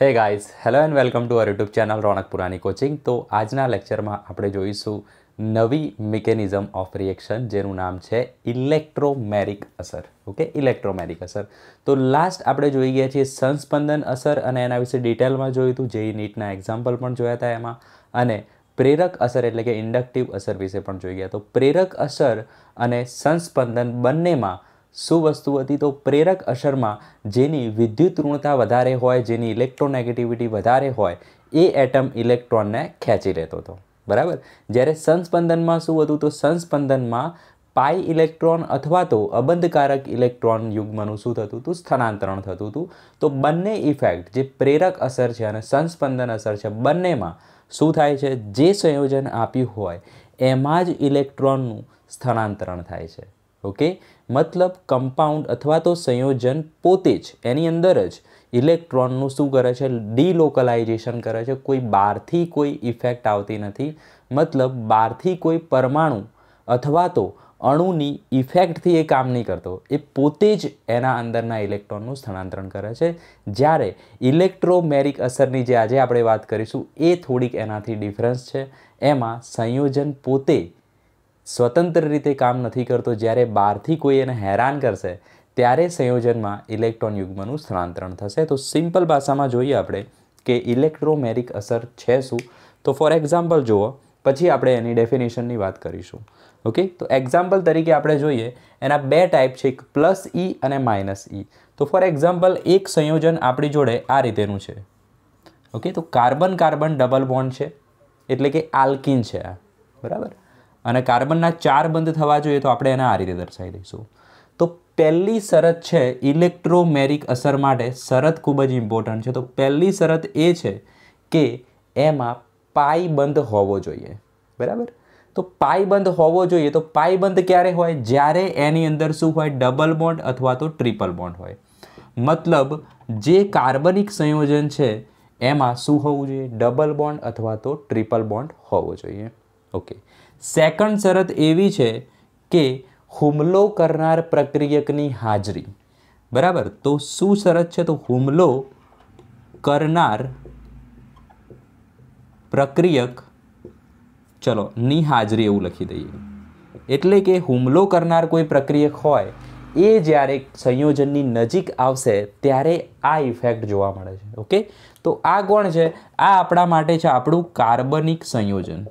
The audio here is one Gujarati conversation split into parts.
હે guys hello and welcome to our YouTube channel Raunak Purani coaching તો આજના લેક્ચરમાં આપણે જોઈશું નવી મિકેનિઝમ ઓફ રિએક્શન જેનું નામ છે ઇલેક્ટ્રોમેરિક અસર ઓકે ઇલેક્ટ્રોમેરિક અસર તો લાસ્ટ આપણે જોઈ ગયા છીએ સંસ્પંદન અસર અને એના વિશે ડિટેલમાં જોયું હતું જેઈ નીટના એક્ઝામ્પલ પણ જોયા હતા એમાં અને પ્રેરક અસર એટલે કે ઇન્ડક્ટિવ અસર વિશે પણ જોઈ ગયા તો પ્રેરક અસર અને સંસ્પંદન બંનેમાં શું વસ્તુ હતી તો પ્રેરક અસરમાં જેની વિદ્યુત ઋણતા વધારે હોય જેની ઇલેક્ટ્રોનેગેટિવિટી વધારે હોય એ એટમ ઇલેક્ટ્રોનને ખેંચી લેતો હતો બરાબર જ્યારે સંસ્પંદનમાં શું હતું તો સંસ્પંદનમાં પાઈ ઇલેક્ટ્રોન અથવા તો અબંધકારક ઇલેક્ટ્રોન યુગ્મનું શું થતું હતું સ્થાનાંતરણ થતું હતું તો બંને ઇફેક્ટ જે પ્રેરક અસર છે અને સંસ્પંદન અસર છે બંનેમાં શું થાય છે જે સંયોજન આપ્યું હોય એમાં જ ઇલેક્ટ્રોનનું સ્થળાંતરણ થાય છે ઓકે મતલબ કમ્પાઉન્ડ અથવા તો સંયોજન પોતે જ એની અંદર જ ઇલેક્ટ્રોનનું શું કરે છે ડીલોકલાઇઝેશન કરે છે કોઈ બહારથી કોઈ ઇફેક્ટ આવતી નથી મતલબ બહારથી કોઈ પરમાણુ અથવા તો અણુની ઇફેક્ટથી એ કામ નહીં કરતો એ પોતે જ એના અંદરના ઇલેક્ટ્રોનનું સ્થળાંતરણ કરે છે જ્યારે ઇલેક્ટ્રોમેરિક અસરની જે આજે આપણે વાત કરીશું એ થોડીક એનાથી ડિફરન્સ છે એમાં સંયોજન પોતે સ્વતંત્ર રીતે કામ નથી કરતો જ્યારે બહારથી કોઈ એને હેરાન કરશે ત્યારે સંયોજનમાં ઇલેક્ટ્રોન યુગ્મનું સ્થળાંતરણ થશે તો સિમ્પલ ભાષામાં જોઈએ આપણે કે ઇલેક્ટ્રોમેરિક અસર છે શું તો ફોર એક્ઝામ્પલ જુઓ પછી આપણે એની ડેફિનેશનની વાત કરીશું ઓકે તો એક્ઝામ્પલ તરીકે આપણે જોઈએ એના બે ટાઈપ છે એક પ્લસ ઈ અને માઇનસ ઈ તો ફોર એક્ઝામ્પલ એક સંયોજન આપણી જોડે આ રીતેનું છે ઓકે તો કાર્બન કાર્બન ડબલ બોન્ડ છે એટલે કે આલ્કિન છે આ બરાબર અને કાર્બનના ચાર બંધ થવા જોઈએ તો આપણે એને આ રીતે દર્શાવી દઈશું તો પહેલી શરત છે ઇલેક્ટ્રોમેરિક અસર માટે શરત ખૂબ જ ઇમ્પોર્ટન્ટ છે તો પહેલી શરત એ છે કે એમાં પાઈ બંધ હોવો જોઈએ બરાબર તો પાઈ બંધ હોવો જોઈએ તો પાઈ બંધ ક્યારે હોય જ્યારે એની અંદર શું હોય ડબલ બોન્ડ અથવા તો ટ્રિપલ બોન્ડ હોય મતલબ જે કાર્બનિક સંયોજન છે એમાં શું હોવું જોઈએ ડબલ બોન્ડ અથવા તો ટ્રિપલ બોન્ડ હોવો જોઈએ ઓકે સેકન્ડ શરત એવી છે કે હુમલો કરનાર પ્રક્રિયકની હાજરી બરાબર તો શું શરત છે તો હુમલો કરનાર પ્રક્રિયક ચલો ની હાજરી એવું લખી દઈએ એટલે કે હુમલો કરનાર કોઈ પ્રક્રિયક હોય એ જ્યારે સંયોજનની નજીક આવશે ત્યારે આ ઇફેક્ટ જોવા મળે છે ઓકે તો આ કોણ છે આ આપણા માટે છે આપણું કાર્બનિક સંયોજન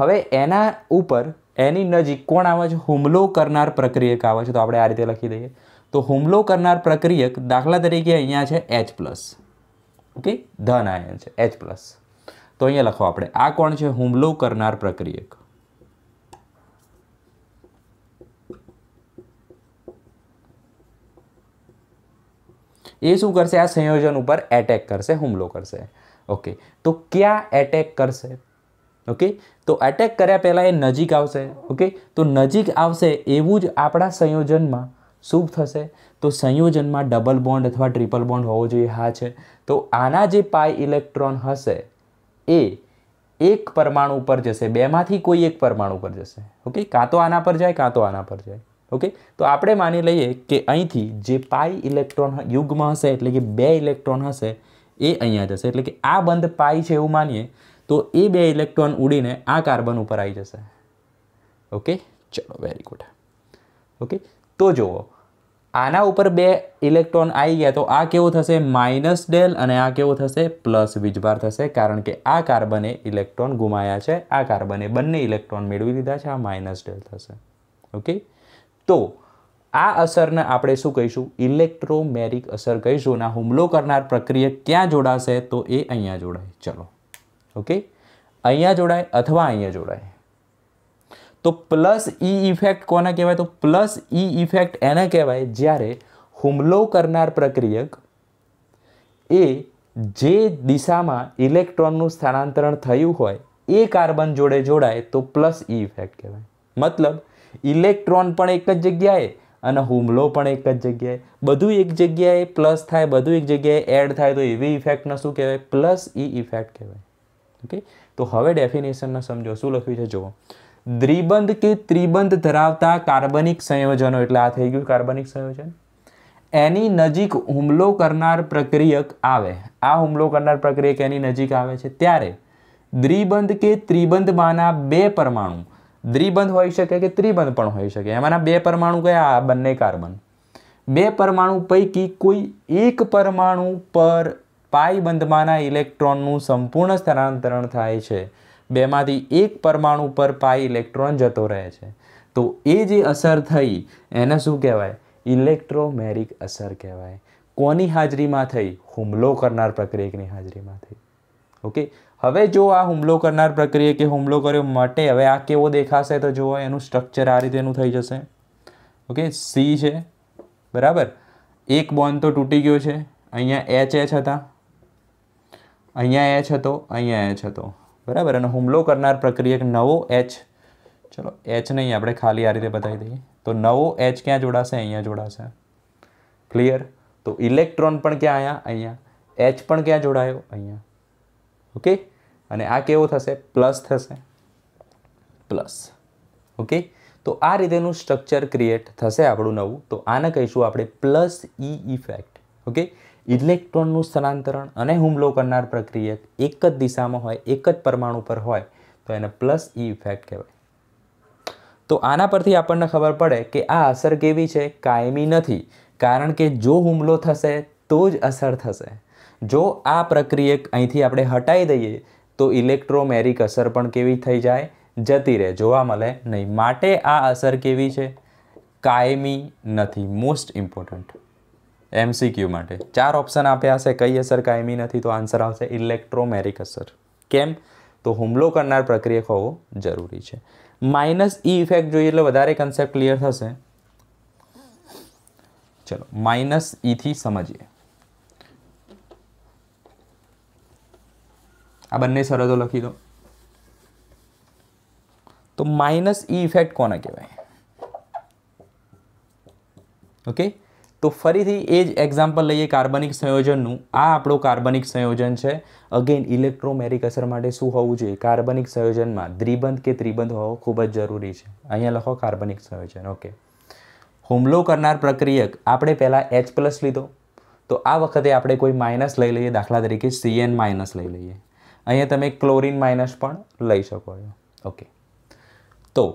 હવે એના ઉપર એની નજીક કોણ આવે છે હુમલો કરનાર પ્રક્રિયક આવે છે તો આપણે આ રીતે લખી દઈએ તો હુમલો કરનાર પ્રક્રિયક દાખલા તરીકે અહીંયા છે એચ પ્લસ ઓકે ધન આયન છે એચ પ્લસ તો અહીંયા લખો આપણે આ કોણ છે હુમલો કરનાર પ્રક્રિયક એ શું કરશે આ સંયોજન ઉપર એટેક કરશે હુમલો કરશે ઓકે તો ક્યાં એટેક કરશે ઓકે તો એટેક કર્યા પહેલાં એ નજીક આવશે ઓકે તો નજીક આવશે એવું જ આપણા સંયોજનમાં શું થશે તો સંયોજનમાં ડબલ બોન્ડ અથવા ટ્રિપલ બોન્ડ હોવો જોઈએ હા છે તો આના જે પાય ઇલેક્ટ્રોન હશે એ એક પરમાણુ ઉપર જશે બેમાંથી કોઈ એક પરમાણુ પર જશે ઓકે કાં તો આના પર જાય કાં તો આના પર જાય ઓકે તો આપણે માની લઈએ કે અહીંથી જે પાઈ ઇલેક્ટ્રોન યુગમાં હશે એટલે કે બે ઇલેક્ટ્રોન હશે એ અહીંયા જશે એટલે કે આ બંધ પાઈ છે એવું માનીએ તો એ બે ઇલેક્ટ્રોન ઉડીને આ કાર્બન ઉપર આવી જશે ઓકે ચલો વેરી ગુડ ઓકે તો જુઓ આના ઉપર બે ઇલેક્ટ્રોન આવી ગયા તો આ કેવું થશે માઇનસ ડેલ અને આ કેવું થશે પ્લસ વીજભાર થશે કારણ કે આ કાર્બને ઇલેક્ટ્રોન ગુમાયા છે આ કાર્બને બંને ઇલેક્ટ્રોન મેળવી લીધા છે આ માઇનસ ડેલ થશે ઓકે તો આ અસરને આપણે શું કહીશું ઇલેક્ટ્રોમેરિક અસર કહીશું અને હુમલો કરનાર પ્રક્રિયા ક્યાં જોડાશે તો એ અહીંયા જોડાય ચલો ઓકે અહીંયા જોડાય અથવા અહીંયા જોડાય તો પ્લસ ઈ ઇફેક્ટ કોને કહેવાય તો પ્લસ ઈ ઇફેક્ટ એને કહેવાય જ્યારે હુમલો કરનાર પ્રક્રિયક એ જે દિશામાં ઇલેક્ટ્રોનનું સ્થાનાંતરણ થયું હોય એ કાર્બન જોડે જોડાય તો પ્લસ ઈ ઇફેક્ટ કહેવાય મતલબ ઇલેક્ટ્રોન પણ એક જ જગ્યાએ અને હુમલો પણ એક જ જગ્યાએ બધું એક જગ્યાએ પ્લસ થાય બધું એક જગ્યાએ એડ થાય તો એવી ઇફેક્ટને શું કહેવાય પ્લસ ઈ ઇફેક્ટ કહેવાય ઓકે તો હવે ડેફિનેશનને સમજો શું લખ્યું છે જુઓ દ્વિબંધ કે ત્રિબંધ ધરાવતા કાર્બનિક સંયોજનો એટલે આ થઈ ગયું કાર્બનિક સંયોજન એની નજીક હુમલો કરનાર પ્રક્રિયક આવે આ હુમલો કરનાર પ્રક્રિયક એની નજીક આવે છે ત્યારે દ્વિબંધ કે ત્રિબંધમાંના બે પરમાણુ દ્રિબંધ હોઈ શકે કે ત્રિબંધ પણ હોઈ શકે એમાંના બે પરમાણુ કયા આ બંને કાર્બન બે પરમાણુ પૈકી કોઈ એક પરમાણુ પર પાઈ બંધમાંના ઇલેક્ટ્રોનનું સંપૂર્ણ સ્થળાંતરણ થાય છે બેમાંથી એક પરમાણુ પર પાઈ ઇલેક્ટ્રોન જતો રહે છે તો એ જે અસર થઈ એને શું કહેવાય ઇલેક્ટ્રોમેરિક અસર કહેવાય કોની હાજરીમાં થઈ હુમલો કરનાર પ્રક્રિયકની હાજરીમાં થઈ ઓકે હવે જો આ હુમલો કરનાર પ્રક્રિયા કે હુમલો કર્યો માટે હવે આ કેવો દેખાશે તો જુઓ એનું સ્ટ્રક્ચર આ રીતેનું થઈ જશે ઓકે સી છે બરાબર એક બોન્ડ તો તૂટી ગયો છે અહીંયા એચ એચ હતા અહીંયા એચ હતો અહીંયા એચ હતો બરાબર અને હુમલો કરનાર પ્રક્રિયક નવો એચ ચલો એચ નહીં આપણે ખાલી આ રીતે બતાવી દઈએ તો નવો એચ ક્યાં જોડાશે અહીંયા જોડાશે ક્લિયર તો ઇલેક્ટ્રોન પણ ક્યાં આવ્યા અહીંયા એચ પણ ક્યાં જોડાયો અહીંયા ઓકે અને આ કેવો થશે પ્લસ થશે પ્લસ ઓકે તો આ રીતેનું સ્ટ્રક્ચર ક્રિએટ થશે આપણું નવું તો આને કહીશું આપણે પ્લસ ઇ ઇફેક્ટ ઓકે ઇલેક્ટ્રોનનું સ્થળાંતરણ અને હુમલો કરનાર પ્રક્રિયક એક જ દિશામાં હોય એક જ પરમાણુ પર હોય તો એને પ્લસ ઈ ઇફેક્ટ કહેવાય તો આના પરથી આપણને ખબર પડે કે આ અસર કેવી છે કાયમી નથી કારણ કે જો હુમલો થશે તો જ અસર થશે જો આ પ્રક્રિયક અહીંથી આપણે હટાવી દઈએ તો ઇલેક્ટ્રોમેરિક અસર પણ કેવી થઈ જાય જતી રહે જોવા મળે નહીં માટે આ અસર કેવી છે કાયમી નથી મોસ્ટ ઇમ્પોર્ટન્ટ એમસીક્યુ માટે ચાર ઓપ્શન આપ્યા હશે કઈ અસર કાયમી નથી તો આન્સર આવશે ઇલેક્ટ્રોમેરિક અસર કેમ તો હુમલો કરનાર પ્રક્રિયક હોવો જરૂરી છે માઇનસ ઇ e ઇફેક્ટ જોઈએ એટલે વધારે કન્સેપ્ટ ક્લિયર થશે ચલો માઇનસ ઈથી e સમજીએ આ બંને શરતો લખી દો તો માઇનસ ઈ e ઇફેક્ટ કોને કહેવાય ઓકે તો ફરીથી એ જ એક્ઝામ્પલ લઈએ કાર્બનિક સંયોજનનું આ આપણું કાર્બનિક સંયોજન છે અગેન ઇલેક્ટ્રોમેરિક અસર માટે શું હોવું જોઈએ કાર્બનિક સંયોજનમાં દ્રિબંધ કે ત્રિબંધ હોવો ખૂબ જ જરૂરી છે અહીંયા લખો કાર્બનિક સંયોજન ઓકે હુમલો કરનાર પ્રક્રિયક આપણે પહેલાં એચ પ્લસ લીધો તો આ વખતે આપણે કોઈ માઇનસ લઈ લઈએ દાખલા તરીકે સીએન માઇનસ લઈ લઈએ અહીંયા તમે ક્લોરિન માઇનસ પણ લઈ શકો છો ઓકે તો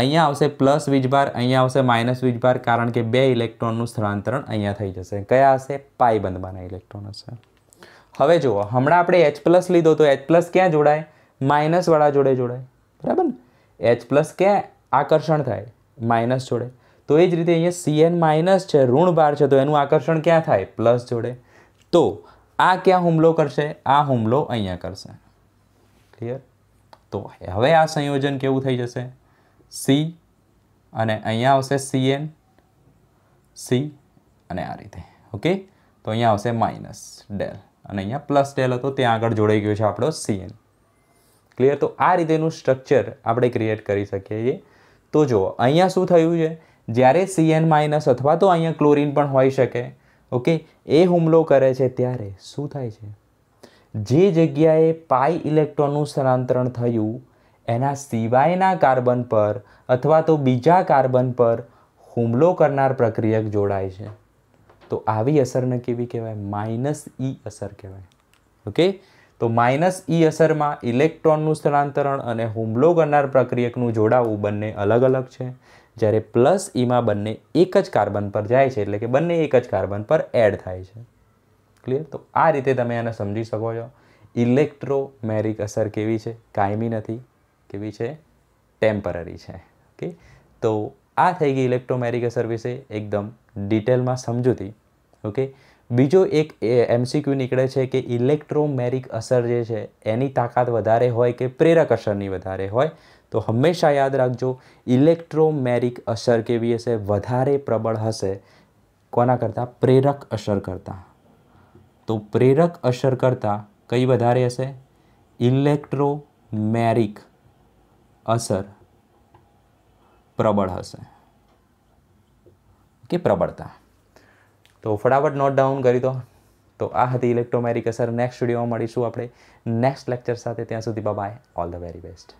અહીંયા આવશે પ્લસ વીજભાર અહીંયા આવશે માઇનસ વીજભાર કારણ કે બે ઇલેક્ટ્રોનનું સ્થળાંતરણ અહીંયા થઈ જશે કયા હશે પાઈ બંધબાના ઇલેક્ટ્રોન હશે હવે જુઓ હમણાં આપણે એચ પ્લસ લીધો તો એચ પ્લસ ક્યાં જોડાય માઇનસવાળા જોડે જોડાય બરાબર ને એચ પ્લસ ક્યાં આકર્ષણ થાય માઇનસ જોડે તો એ જ રીતે અહીંયા સીએન માઇનસ છે ઋણ બાર છે તો એનું આકર્ષણ ક્યાં થાય પ્લસ જોડે તો આ ક્યાં હુમલો કરશે આ હુમલો અહીંયા કરશે ક્લિયર તો હવે આ સંયોજન કેવું થઈ જશે સી અને અહીંયા આવશે સીએન સી અને આ રીતે ઓકે તો અહીંયા આવશે માઇનસ ડેલ અને અહીંયા પ્લસ ડેલ હતો ત્યાં આગળ જોડાઈ ગયો છે આપણો સીએન ક્લિયર તો આ રીતેનું સ્ટ્રક્ચર આપણે ક્રિએટ કરી શકીએ છીએ તો જુઓ અહીંયા શું થયું છે જ્યારે સીએન માઇનસ અથવા તો અહીંયા ક્લોરિન પણ હોઈ શકે ઓકે એ હુમલો કરે છે ત્યારે શું થાય છે જે જગ્યાએ પાઈ ઇલેક્ટ્રોનનું સ્થળાંતરણ થયું એના સિવાયના કાર્બન પર અથવા તો બીજા કાર્બન પર હુમલો કરનાર પ્રક્રિયક જોડાય છે તો આવી અસરને કેવી કહેવાય માઇનસ ઈ અસર કહેવાય ઓકે તો માઇનસ ઈ અસરમાં ઇલેક્ટ્રોનનું સ્થળાંતરણ અને હુમલો કરનાર પ્રક્રિયકનું જોડાવું બંને અલગ અલગ છે જ્યારે પ્લસ ઈમાં બંને એક જ કાર્બન પર જાય છે એટલે કે બંને એક જ કાર્બન પર એડ થાય છે ક્લિયર તો આ રીતે તમે આને સમજી શકો છો ઇલેક્ટ્રોમેરિક અસર કેવી છે કાયમી નથી કેવી છે ટેમ્પરરી છે ઓકે તો આ થઈ ગઈ ઇલેક્ટ્રોમેરિક અસર વિશે એકદમ ડિટેલમાં સમજૂતી ઓકે બીજો એક એમસીક્યુ નીકળે છે કે ઇલેક્ટ્રોમેરિક અસર જે છે એની તાકાત વધારે હોય કે પ્રેરક અસરની વધારે હોય તો હંમેશા યાદ રાખજો ઇલેક્ટ્રોમેરિક અસર કેવી હશે વધારે પ્રબળ હશે કોના કરતાં પ્રેરક અસર કરતાં તો પ્રેરક અસર કરતાં કઈ વધારે હશે ઇલેક્ટ્રોમેરિક અસર પ્રબળ હશે કે પ્રબળતા તો ફટાફટ નોટ ડાઉન કરી દો તો આ હતી ઇલેક્ટ્રોમેરિક અસર નેક્સ્ટ વિડીયોમાં મળીશું આપણે નેક્સ્ટ લેક્ચર સાથે ત્યાં સુધી bye all the very best